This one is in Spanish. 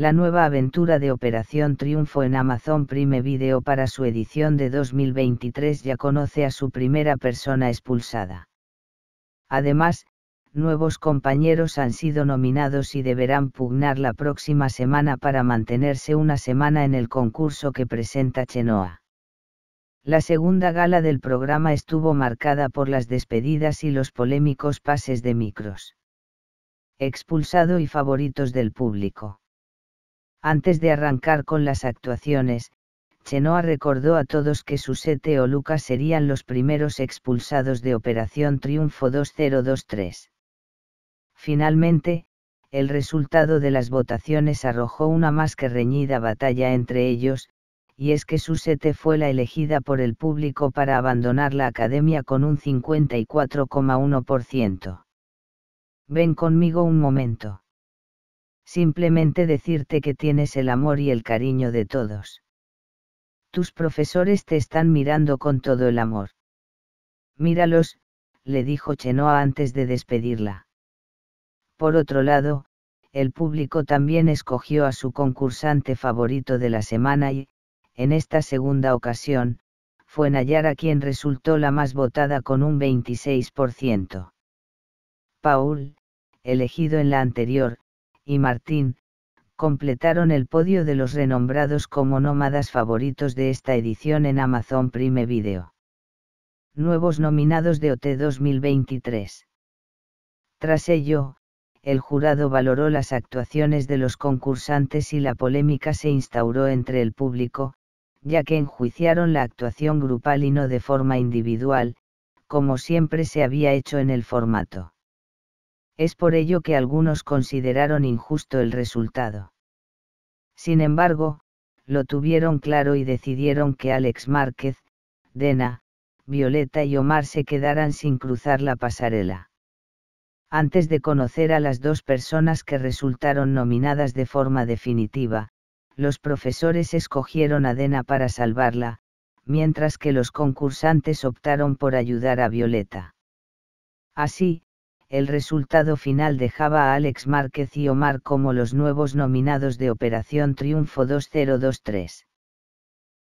la nueva aventura de Operación Triunfo en Amazon Prime Video para su edición de 2023 ya conoce a su primera persona expulsada. Además, nuevos compañeros han sido nominados y deberán pugnar la próxima semana para mantenerse una semana en el concurso que presenta Chenoa. La segunda gala del programa estuvo marcada por las despedidas y los polémicos pases de micros. Expulsado y favoritos del público. Antes de arrancar con las actuaciones, Chenoa recordó a todos que Susete o Lucas serían los primeros expulsados de Operación Triunfo 2023. Finalmente, el resultado de las votaciones arrojó una más que reñida batalla entre ellos, y es que Susete fue la elegida por el público para abandonar la academia con un 54,1%. Ven conmigo un momento simplemente decirte que tienes el amor y el cariño de todos. Tus profesores te están mirando con todo el amor. Míralos, le dijo Chenoa antes de despedirla. Por otro lado, el público también escogió a su concursante favorito de la semana y, en esta segunda ocasión, fue Nayara quien resultó la más votada con un 26%. Paul, elegido en la anterior, y Martín, completaron el podio de los renombrados como nómadas favoritos de esta edición en Amazon Prime Video. Nuevos nominados de OT 2023. Tras ello, el jurado valoró las actuaciones de los concursantes y la polémica se instauró entre el público, ya que enjuiciaron la actuación grupal y no de forma individual, como siempre se había hecho en el formato. Es por ello que algunos consideraron injusto el resultado. Sin embargo, lo tuvieron claro y decidieron que Alex Márquez, Dena, Violeta y Omar se quedaran sin cruzar la pasarela. Antes de conocer a las dos personas que resultaron nominadas de forma definitiva, los profesores escogieron a Dena para salvarla, mientras que los concursantes optaron por ayudar a Violeta. Así, el resultado final dejaba a Alex Márquez y Omar como los nuevos nominados de Operación Triunfo 2023.